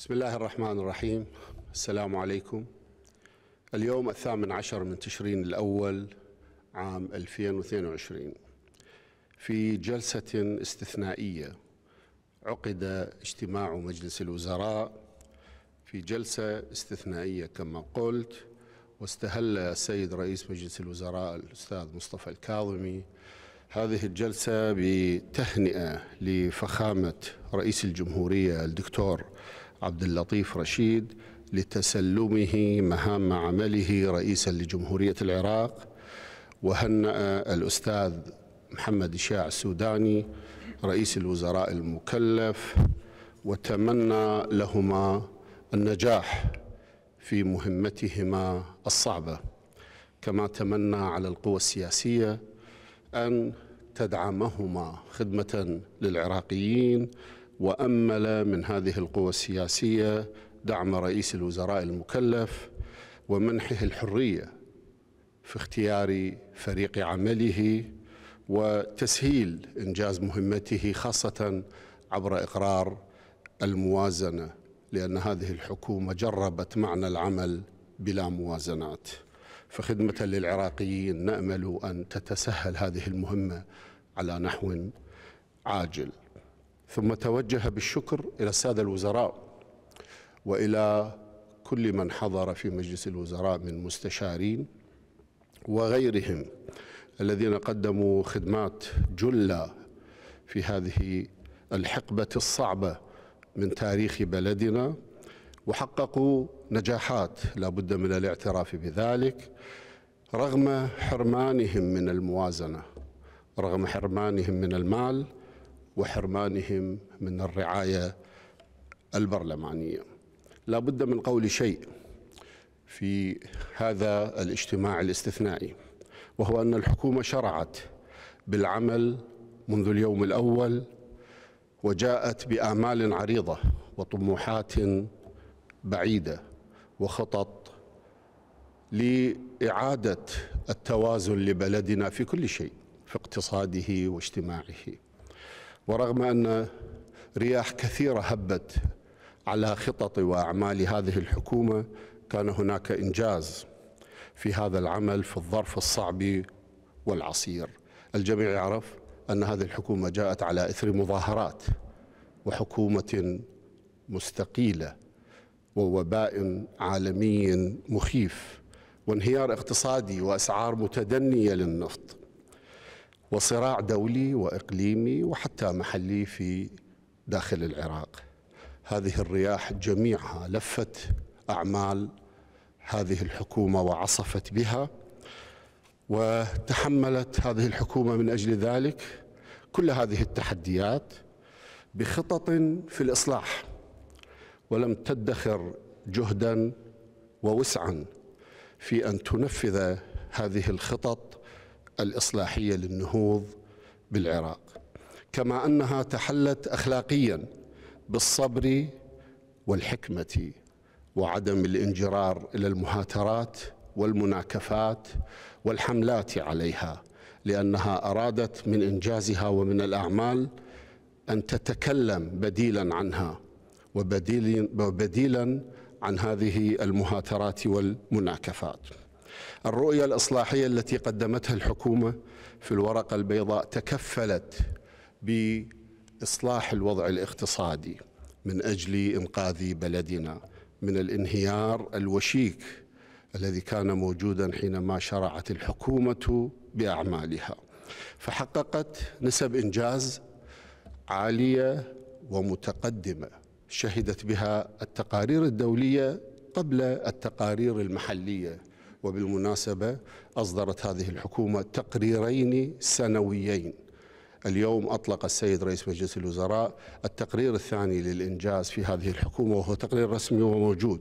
بسم الله الرحمن الرحيم السلام عليكم اليوم الثامن عشر من تشرين الأول عام 2022 في جلسة استثنائية عقد اجتماع مجلس الوزراء في جلسة استثنائية كما قلت واستهل السيد رئيس مجلس الوزراء الأستاذ مصطفى الكاظمي هذه الجلسة بتهنئة لفخامة رئيس الجمهورية الدكتور عبد اللطيف رشيد لتسلمه مهام عمله رئيسا لجمهورية العراق وهنأ الأستاذ محمد شاع السوداني رئيس الوزراء المكلف وتمنى لهما النجاح في مهمتهما الصعبة كما تمنى على القوى السياسية أن تدعمهما خدمة للعراقيين وأمل من هذه القوى السياسية دعم رئيس الوزراء المكلف ومنحه الحرية في اختيار فريق عمله وتسهيل إنجاز مهمته خاصة عبر إقرار الموازنة لأن هذه الحكومة جربت معنى العمل بلا موازنات فخدمة للعراقيين نأمل أن تتسهل هذه المهمة على نحو عاجل ثم توجه بالشكر إلى السادة الوزراء وإلى كل من حضر في مجلس الوزراء من مستشارين وغيرهم الذين قدموا خدمات جلة في هذه الحقبة الصعبة من تاريخ بلدنا وحققوا نجاحات لا بد من الاعتراف بذلك رغم حرمانهم من الموازنة رغم حرمانهم من المال وحرمانهم من الرعاية البرلمانية لا بد من قول شيء في هذا الاجتماع الاستثنائي وهو أن الحكومة شرعت بالعمل منذ اليوم الأول وجاءت بآمال عريضة وطموحات بعيدة وخطط لإعادة التوازن لبلدنا في كل شيء في اقتصاده واجتماعه ورغم أن رياح كثيرة هبت على خطط وأعمال هذه الحكومة كان هناك إنجاز في هذا العمل في الظرف الصعب والعصير الجميع يعرف أن هذه الحكومة جاءت على إثر مظاهرات وحكومة مستقيلة ووباء عالمي مخيف وانهيار اقتصادي وأسعار متدنية للنفط وصراع دولي واقليمي وحتى محلي في داخل العراق. هذه الرياح جميعها لفت اعمال هذه الحكومه وعصفت بها وتحملت هذه الحكومه من اجل ذلك كل هذه التحديات بخطط في الاصلاح ولم تدخر جهدا ووسعا في ان تنفذ هذه الخطط الإصلاحية للنهوض بالعراق كما أنها تحلت أخلاقيا بالصبر والحكمة وعدم الانجرار إلى المهاترات والمناكفات والحملات عليها لأنها أرادت من إنجازها ومن الأعمال أن تتكلم بديلا عنها وبديلا عن هذه المهاترات والمناكفات الرؤية الإصلاحية التي قدمتها الحكومة في الورقة البيضاء تكفلت بإصلاح الوضع الاقتصادي من أجل إنقاذ بلدنا من الانهيار الوشيك الذي كان موجودا حينما شرعت الحكومة بأعمالها فحققت نسب إنجاز عالية ومتقدمة شهدت بها التقارير الدولية قبل التقارير المحليه وبالمناسبة أصدرت هذه الحكومة تقريرين سنويين اليوم أطلق السيد رئيس مجلس الوزراء التقرير الثاني للإنجاز في هذه الحكومة وهو تقرير رسمي وموجود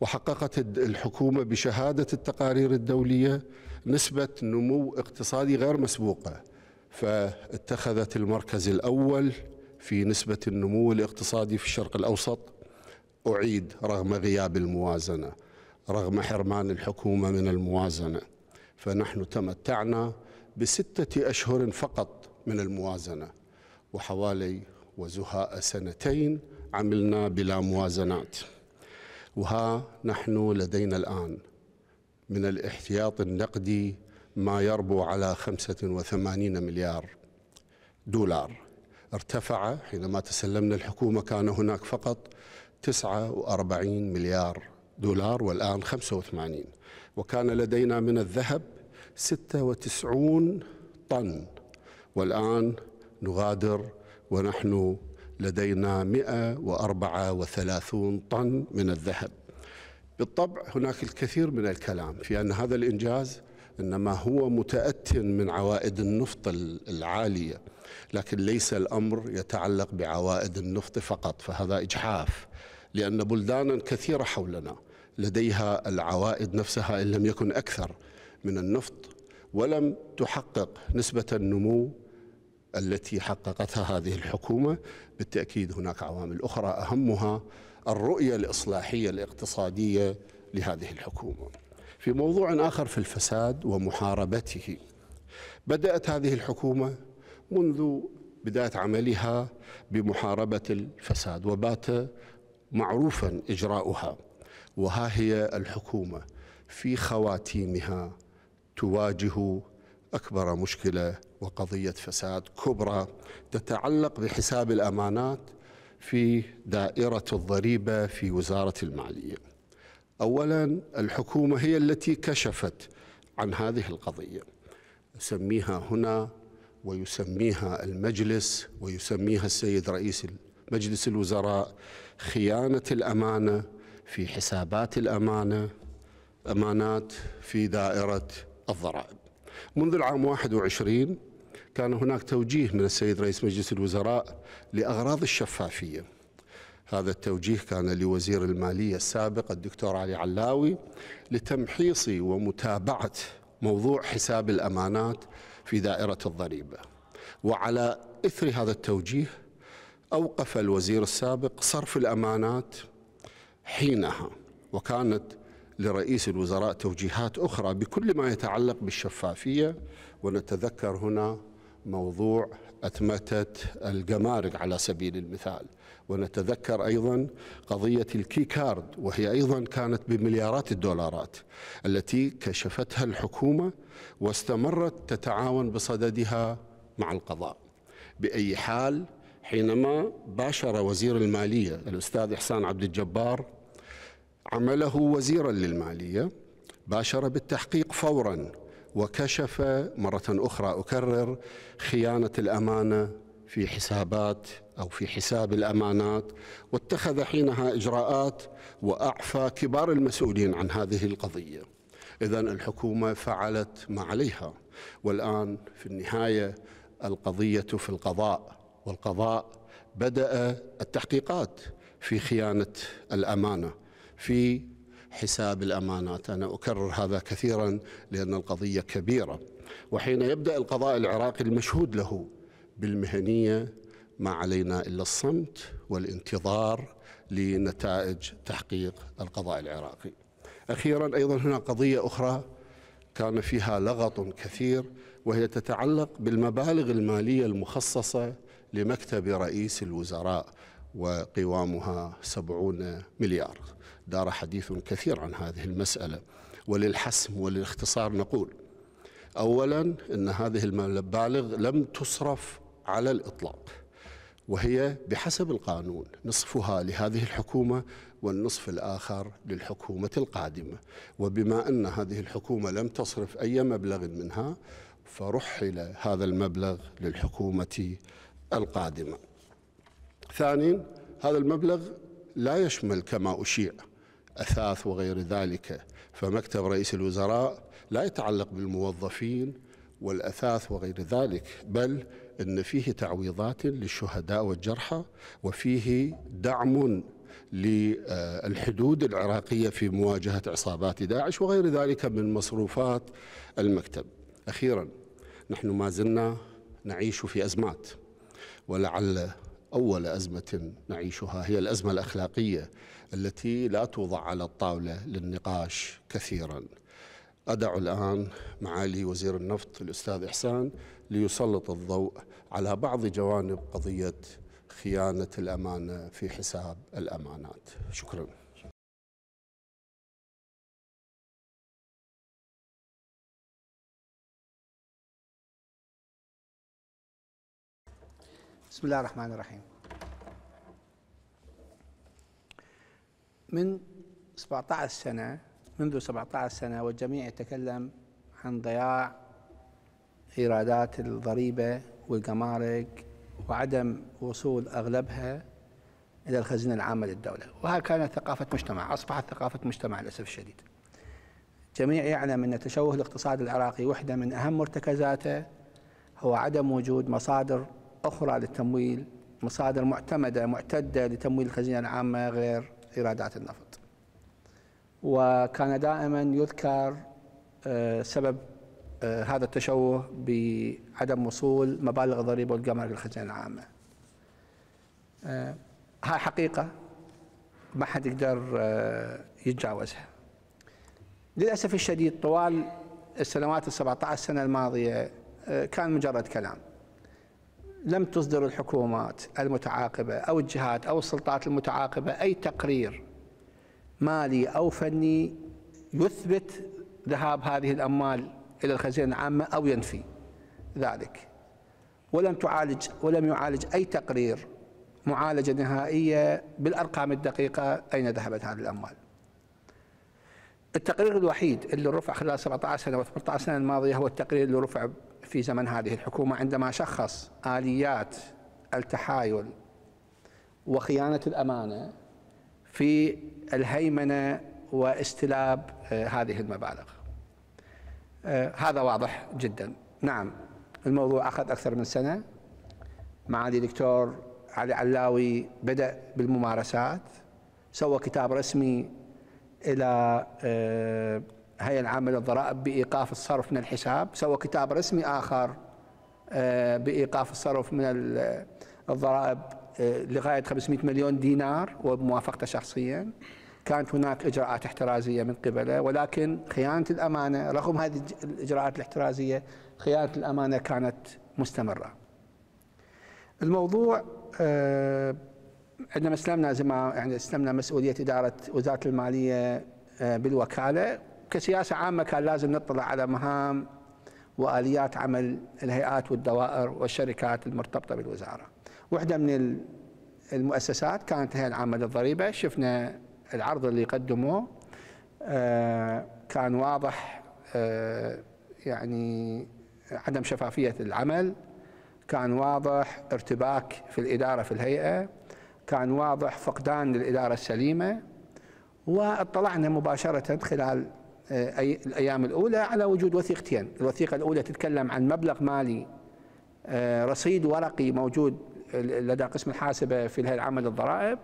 وحققت الحكومة بشهادة التقارير الدولية نسبة نمو اقتصادي غير مسبوقة فاتخذت المركز الأول في نسبة النمو الاقتصادي في الشرق الأوسط أعيد رغم غياب الموازنة رغم حرمان الحكومة من الموازنة فنحن تمتعنا بستة أشهر فقط من الموازنة وحوالي وزهاء سنتين عملنا بلا موازنات وها نحن لدينا الآن من الاحتياط النقدي ما يربو على 85 مليار دولار ارتفع حينما تسلمنا الحكومة كان هناك فقط 49 مليار دولار والآن 85 وكان لدينا من الذهب 96 طن والآن نغادر ونحن لدينا 134 طن من الذهب بالطبع هناك الكثير من الكلام في أن هذا الإنجاز إنما هو متأت من عوائد النفط العالية لكن ليس الأمر يتعلق بعوائد النفط فقط فهذا إجحاف لأن بلدانا كثيرة حولنا لديها العوائد نفسها إن لم يكن أكثر من النفط ولم تحقق نسبة النمو التي حققتها هذه الحكومة بالتأكيد هناك عوامل أخرى أهمها الرؤية الإصلاحية الاقتصادية لهذه الحكومة في موضوع آخر في الفساد ومحاربته بدأت هذه الحكومة منذ بداية عملها بمحاربة الفساد وبات معروفا إجراؤها وها هي الحكومة في خواتيمها تواجه أكبر مشكلة وقضية فساد كبرى تتعلق بحساب الأمانات في دائرة الضريبة في وزارة المالية. أولا الحكومة هي التي كشفت عن هذه القضية. أسميها هنا ويسميها المجلس ويسميها السيد رئيس مجلس الوزراء خيانة الأمانة في حسابات الأمانة أمانات في دائرة الضرائب منذ العام 21 كان هناك توجيه من السيد رئيس مجلس الوزراء لأغراض الشفافية هذا التوجيه كان لوزير المالية السابق الدكتور علي علاوي لتمحيص ومتابعة موضوع حساب الأمانات في دائرة الضريبة وعلى إثر هذا التوجيه أوقف الوزير السابق صرف الأمانات حينها وكانت لرئيس الوزراء توجيهات أخرى بكل ما يتعلق بالشفافية ونتذكر هنا موضوع أتمتة الجمارك على سبيل المثال ونتذكر أيضا قضية الكي كارد وهي أيضا كانت بمليارات الدولارات التي كشفتها الحكومة واستمرت تتعاون بصددها مع القضاء بأي حال حينما باشر وزير المالية الأستاذ إحسان عبد الجبار عمله وزيرا للمالية باشر بالتحقيق فورا وكشف مرة أخرى أكرر خيانة الأمانة في حسابات أو في حساب الأمانات واتخذ حينها إجراءات وأعفى كبار المسؤولين عن هذه القضية إذا الحكومة فعلت ما عليها والآن في النهاية القضية في القضاء والقضاء بدأ التحقيقات في خيانة الأمانة في حساب الأمانات أنا أكرر هذا كثيرا لأن القضية كبيرة وحين يبدأ القضاء العراقي المشهود له بالمهنية ما علينا إلا الصمت والانتظار لنتائج تحقيق القضاء العراقي أخيرا أيضا هنا قضية أخرى كان فيها لغط كثير وهي تتعلق بالمبالغ المالية المخصصة لمكتب رئيس الوزراء وقوامها سبعون مليار دار حديث كثير عن هذه المسألة وللحسم وللاختصار نقول أولا أن هذه المبالغ لم تصرف على الإطلاق وهي بحسب القانون نصفها لهذه الحكومة والنصف الآخر للحكومة القادمة وبما أن هذه الحكومة لم تصرف أي مبلغ منها فرحل هذا المبلغ للحكومة القادمة ثانيا هذا المبلغ لا يشمل كما أشيع أثاث وغير ذلك فمكتب رئيس الوزراء لا يتعلق بالموظفين والأثاث وغير ذلك بل إن فيه تعويضات للشهداء والجرحى وفيه دعم للحدود العراقية في مواجهة عصابات داعش وغير ذلك من مصروفات المكتب أخيرا نحن ما زلنا نعيش في أزمات ولعل أول أزمة نعيشها هي الأزمة الأخلاقية التي لا توضع على الطاولة للنقاش كثيرا أدع الآن معالي وزير النفط الأستاذ إحسان ليسلط الضوء على بعض جوانب قضية خيانة الأمانة في حساب الأمانات شكراً بسم الله الرحمن الرحيم من 17 سنة منذ 17 سنة والجميع يتكلم عن ضياع إيرادات الضريبة والجمارك وعدم وصول أغلبها إلى الخزينة العامة للدولة وها كانت ثقافة مجتمع أصبحت ثقافة مجتمع للأسف الشديد جميع يعلم أن تشوه الاقتصاد العراقي وحدة من أهم مرتكزاته هو عدم وجود مصادر أخرى للتمويل مصادر معتمدة معتدة لتمويل الخزينة العامة غير إيرادات النفط وكان دائما يذكر آه، سبب آه، هذا التشوه بعدم وصول مبالغ الضريبة والقمر للخزينة العامة آه، هاي حقيقة ما حد يقدر يتجاوزها للأسف الشديد طوال السنوات ال 17 سنة الماضية كان مجرد كلام لم تصدر الحكومات المتعاقبة أو الجهات أو السلطات المتعاقبة أي تقرير مالي أو فني يثبت ذهاب هذه الأموال إلى الخزينة العامة أو ينفي ذلك ولم تعالج ولم يعالج أي تقرير معالجة نهائية بالأرقام الدقيقة أين ذهبت هذه الأموال التقرير الوحيد اللي رفع خلال 17 سنة و18 سنة الماضية هو التقرير اللي رفع في زمن هذه الحكومة عندما شخص آليات التحايل وخيانة الأمانة في الهيمنة واستلاب آه، هذه المبالغ آه، هذا واضح جدا نعم الموضوع أخذ أكثر من سنة معالي دكتور علي علاوي بدأ بالممارسات سوى كتاب رسمي إلى آه، الهيئه العامه للضرائب بإيقاف الصرف من الحساب سوى كتاب رسمي آخر آه، بإيقاف الصرف من الضرائب آه، لغاية 500 مليون دينار وبموافقته شخصيا كانت هناك إجراءات احترازية من قبله ولكن خيانة الأمانة رغم هذه الإجراءات الاحترازية خيانة الأمانة كانت مستمرة الموضوع آه، عندما استلمنا زي ما يعني استلمنا مسؤوليه اداره وزاره الماليه بالوكاله كسياسة عامة كان لازم نطلع على مهام وآليات عمل الهيئات والدوائر والشركات المرتبطة بالوزارة واحدة من المؤسسات كانت هي العامة للضريبة شفنا العرض اللي قدموه آه، كان واضح آه، يعني عدم شفافية العمل كان واضح ارتباك في الإدارة في الهيئة كان واضح فقدان للإدارة السليمة واطلعنا مباشرة خلال آه، الأيام الأولى على وجود وثيقتين الوثيقة الأولى تتكلم عن مبلغ مالي آه، رصيد ورقي موجود لدى قسم الحاسبة في العمل الضرائب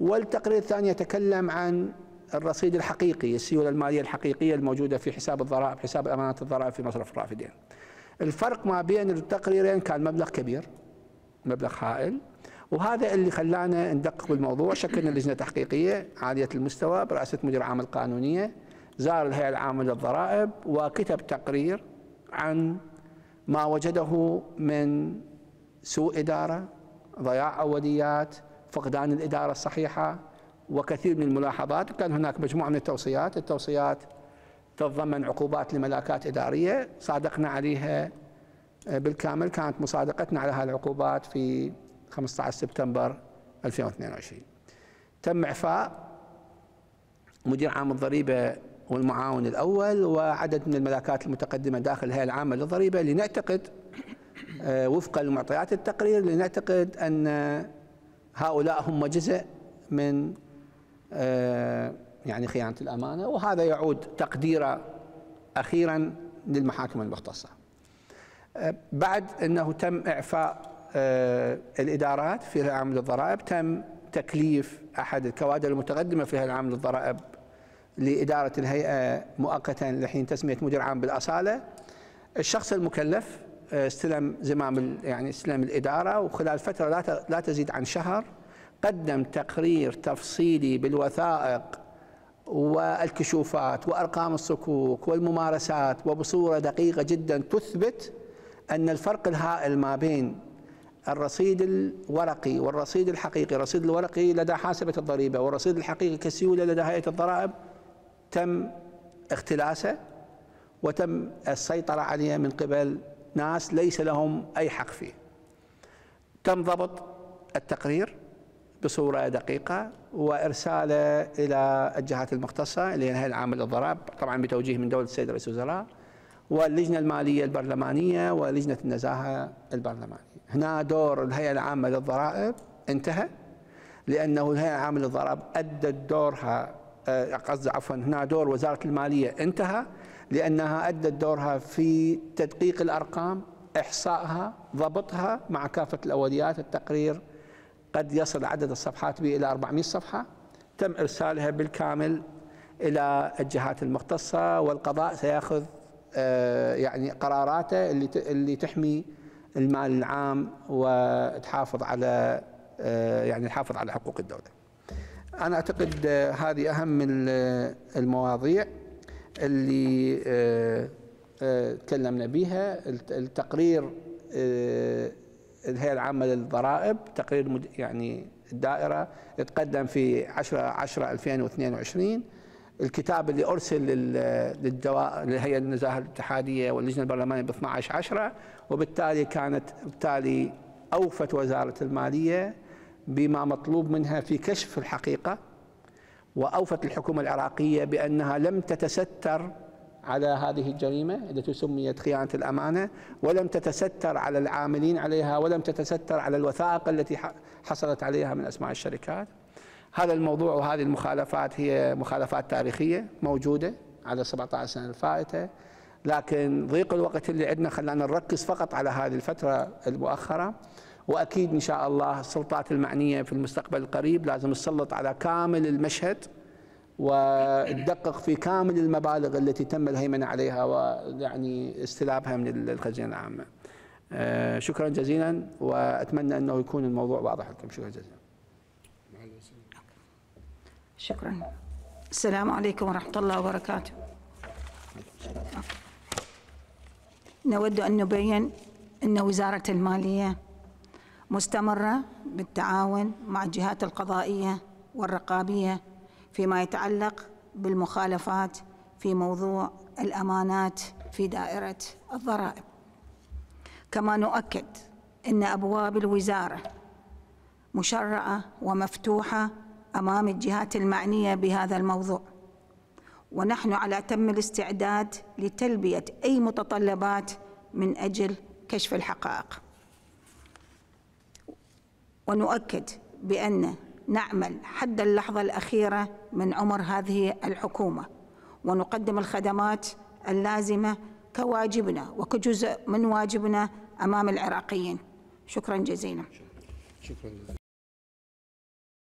والتقرير الثاني يتكلم عن الرصيد الحقيقي السيولة المالية الحقيقية الموجودة في حساب الضرائب حساب أمانات الضرائب في مصرف الرافدين الفرق ما بين التقريرين كان مبلغ كبير مبلغ هائل وهذا اللي خلانا ندقق بالموضوع شكلنا لجنة تحقيقية عالية المستوى برئاسة مدير عام القانونية زار الهيئة العامة للضرائب وكتب تقرير عن ما وجده من سوء إدارة ضياع أوليات فقدان الإدارة الصحيحة وكثير من الملاحظات كان هناك مجموعة من التوصيات التوصيات تتضمن عقوبات لملاكات إدارية صادقنا عليها آه، بالكامل كانت مصادقتنا على هذه العقوبات في 15 سبتمبر 2022 تم إعفاء مدير عام الضريبة والمعاون الأول وعدد من الملاكات المتقدمة داخل الهيئة العامة للضريبة لنعتقد آه، وفقا لمعطيات التقرير لنعتقد أن هؤلاء هم جزء من آه، يعني خيانة الأمانة وهذا يعود تقديرا أخيرا للمحاكم المختصة آه، بعد أنه تم إعفاء الإدارات في العام للضرائب تم تكليف أحد الكوادر المتقدمة في العام للضرائب لإدارة الهيئة مؤقتا لحين تسمية مدير عام بالأصالة الشخص المكلف آه، استلم زمام يعني استلم الإدارة وخلال فترة لا لا تزيد عن شهر قدم تقرير تفصيلي بالوثائق والكشوفات وأرقام الصكوك والممارسات وبصورة دقيقة جدا تثبت أن الفرق الهائل ما بين الرصيد الورقي والرصيد الحقيقي الرصيد الورقي لدى حاسبة الضريبة والرصيد الحقيقي كسيولة لدى هيئة الضرائب تم اختلاسه وتم السيطرة عليه من قبل ناس ليس لهم أي حق فيه تم ضبط التقرير بصورة دقيقة وإرساله إلى الجهات المختصة اللي هي العامة للضرائب طبعا بتوجيه من دولة السيد رئيس الوزراء واللجنة المالية البرلمانية ولجنة النزاهة البرلمانية هنا دور الهيئة العامة للضرائب انتهى لأنه الهيئة العامة للضرائب أدت دورها آه، قصدي عفوا هنا دور وزاره الماليه انتهى لانها ادت دورها في تدقيق الارقام احصائها ضبطها مع كافه الاوليات التقرير قد يصل عدد الصفحات به الى 400 صفحه تم ارسالها بالكامل الى الجهات المختصه والقضاء سياخذ آه، يعني قراراته اللي اللي تحمي المال العام وتحافظ على آه، يعني تحافظ على حقوق الدوله أنا أعتقد آه، هذه أهم من آه، المواضيع اللي آه، تكلمنا بها التقرير الهيئة العامة للضرائب تقرير يعني الدائرة تقدم في 10 10 2022 الكتاب اللي ارسل للدواء للهيئه النزاهه الاتحاديه واللجنه البرلمانيه ب 12 10 وبالتالي كانت بالتالي اوفت وزاره الماليه بما مطلوب منها في كشف الحقيقه واوفت الحكومه العراقيه بانها لم تتستر على هذه الجريمه التي سميت خيانه الامانه ولم تتستر على العاملين عليها ولم تتستر على الوثائق التي حصلت عليها من اسماء الشركات هذا الموضوع وهذه المخالفات هي مخالفات تاريخيه موجوده على 17 سنه الفائته لكن ضيق الوقت اللي عندنا خلانا نركز فقط على هذه الفتره المؤخره واكيد ان شاء الله السلطات المعنيه في المستقبل القريب لازم تسلط على كامل المشهد وتدقق في كامل المبالغ التي تم الهيمنه عليها ويعني استلابها من الخزينه العامه. آه، شكرا جزيلا واتمنى انه يكون الموضوع واضح لكم شكرا جزيلا. شكرا. السلام عليكم ورحمه الله وبركاته. نود ان نبين ان وزاره الماليه مستمرة بالتعاون مع الجهات القضائية والرقابية فيما يتعلق بالمخالفات في موضوع الأمانات في دائرة الضرائب كما نؤكد أن أبواب الوزارة مشرعة ومفتوحة أمام الجهات المعنية بهذا الموضوع ونحن على أتم الاستعداد لتلبية أي متطلبات من أجل كشف الحقائق ونؤكد بأن نعمل حتى اللحظة الأخيرة من عمر هذه الحكومة ونقدم الخدمات اللازمة كواجبنا وكجزء من واجبنا أمام العراقيين شكرا جزيلا شكرا